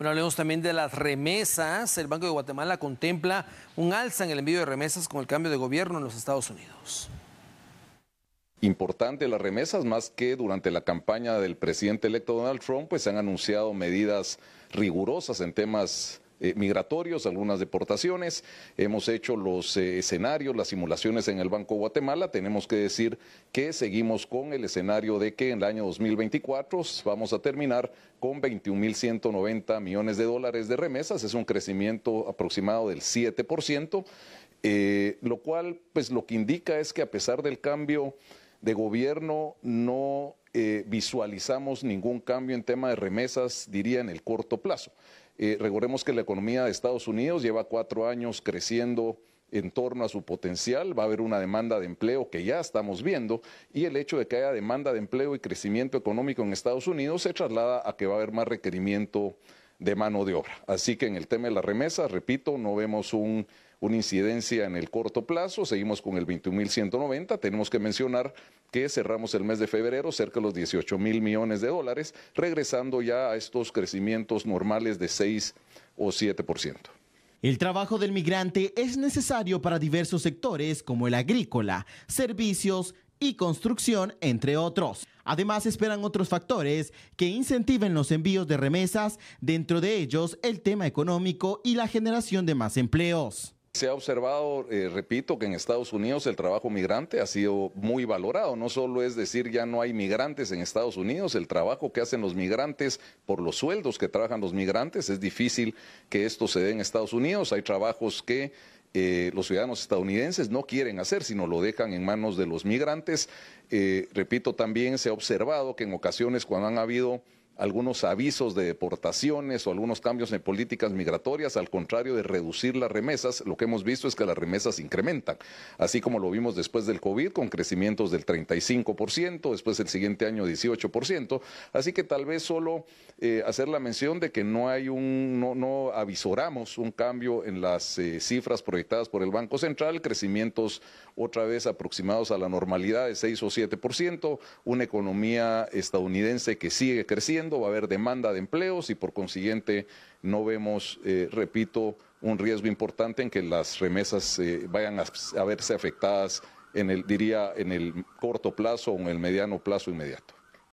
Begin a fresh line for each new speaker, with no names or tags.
Bueno, hablemos también de las remesas. El Banco de Guatemala contempla un alza en el envío de remesas con el cambio de gobierno en los Estados Unidos. Importante las remesas, más que durante la campaña del presidente electo Donald Trump, pues se han anunciado medidas rigurosas en temas eh, migratorios, algunas deportaciones. Hemos hecho los eh, escenarios, las simulaciones en el Banco Guatemala. Tenemos que decir que seguimos con el escenario de que en el año 2024 vamos a terminar con 21.190 millones de dólares de remesas. Es un crecimiento aproximado del 7%, eh, lo cual pues lo que indica es que a pesar del cambio de gobierno no visualizamos ningún cambio en tema de remesas, diría, en el corto plazo recordemos que la economía de Estados Unidos lleva cuatro años creciendo en torno a su potencial, va a haber una demanda de empleo que ya estamos viendo y el hecho de que haya demanda de empleo y crecimiento económico en Estados Unidos se traslada a que va a haber más requerimiento de mano de obra. Así que en el tema de la remesa, repito, no vemos un, una incidencia en el corto plazo, seguimos con el 21.190, tenemos que mencionar que cerramos el mes de febrero cerca de los 18 mil millones de dólares, regresando ya a estos crecimientos normales de 6 o 7%.
El trabajo del migrante es necesario para diversos sectores como el agrícola, servicios, y construcción, entre otros. Además, esperan otros factores que incentiven los envíos de remesas, dentro de ellos el tema económico y la generación de más empleos.
Se ha observado, eh, repito, que en Estados Unidos el trabajo migrante ha sido muy valorado. No solo es decir ya no hay migrantes en Estados Unidos, el trabajo que hacen los migrantes por los sueldos que trabajan los migrantes es difícil que esto se dé en Estados Unidos. Hay trabajos que eh, los ciudadanos estadounidenses no quieren hacer, sino lo dejan en manos de los migrantes. Eh, repito, también se ha observado que en ocasiones cuando han habido algunos avisos de deportaciones o algunos cambios en políticas migratorias, al contrario de reducir las remesas, lo que hemos visto es que las remesas incrementan, así como lo vimos después del COVID, con crecimientos del 35%, después del siguiente año 18%, así que tal vez solo eh, hacer la mención de que no hay un, no, no avisoramos un cambio en las eh, cifras proyectadas por el Banco Central, crecimientos otra vez aproximados a la normalidad de 6 o 7%, una economía estadounidense que sigue creciendo, va a haber demanda de empleos y por consiguiente no vemos, eh, repito, un riesgo importante en que las remesas eh, vayan a, a, verse afectadas en el, diría, en el corto plazo o en el mediano plazo inmediato.